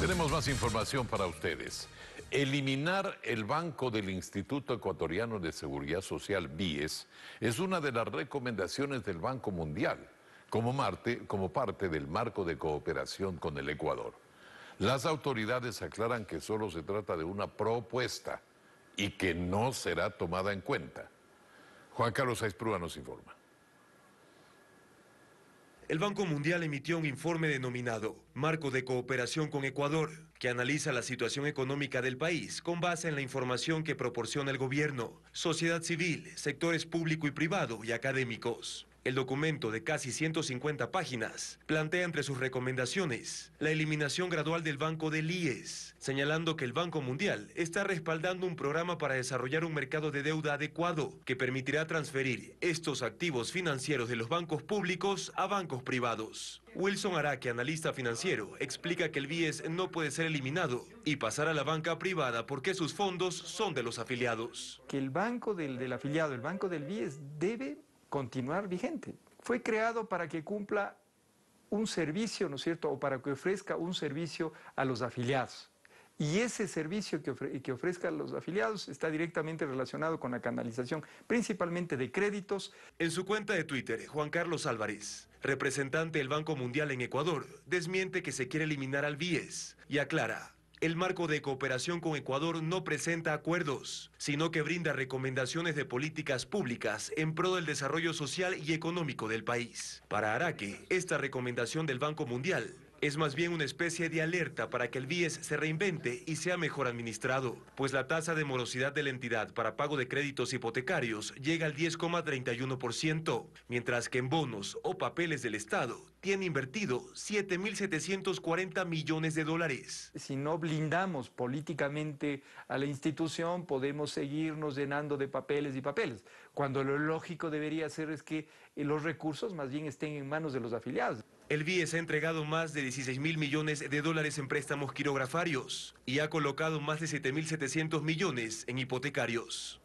Tenemos más información para ustedes. Eliminar el banco del Instituto Ecuatoriano de Seguridad Social, BIES, es una de las recomendaciones del Banco Mundial, como, parte del marco de cooperación con el Ecuador. Las autoridades aclaran que solo se trata de una propuesta y que no será tomada en cuenta. Juan Carlos Aizprúa nos informa. El Banco Mundial emitió un informe denominado Marco de Cooperación con Ecuador, que analiza la situación económica del país con base en la información que proporciona el gobierno, sociedad civil, sectores público y privado y académicos. El documento de casi 150 páginas plantea entre sus recomendaciones la eliminación gradual del Banco del IES, señalando que el Banco Mundial está respaldando un programa para desarrollar un mercado de deuda adecuado que permitirá transferir estos activos financieros de los bancos públicos a bancos privados. Wilson Araque, analista financiero, explica que el BIES no puede ser eliminado y pasar a la banca privada porque sus fondos son de los afiliados. Que el banco del, del afiliado, el banco del BIES, debe continuar vigente. Fue creado para que cumpla un servicio, ¿no es cierto?, o para que ofrezca un servicio a los afiliados. Y ese servicio que, ofrezca a los afiliados está directamente relacionado con la canalización, principalmente de créditos. En su cuenta de Twitter, Juan Carlos Álvarez, representante del Banco Mundial en Ecuador, desmiente que se quiere eliminar al BIES y aclara el marco de cooperación con Ecuador no presenta acuerdos, sino que brinda recomendaciones de políticas públicas en pro del desarrollo social y económico del país. Para Araque, esta recomendación del Banco Mundial es más bien una especie de alerta para que el BIES se reinvente y sea mejor administrado, pues la tasa de morosidad de la entidad para pago de créditos hipotecarios llega al 10,31%, mientras que en bonos o papeles del Estado tiene invertido 7.740 millones de dólares. Si no blindamos políticamente a la institución, podemos seguirnos llenando de papeles y papeles, cuando lo lógico debería ser es que los recursos más bien estén en manos de los afiliados. El BIES ha entregado más de 16 mil millones de dólares en préstamos quirografarios y ha colocado más de 7.700 millones en hipotecarios.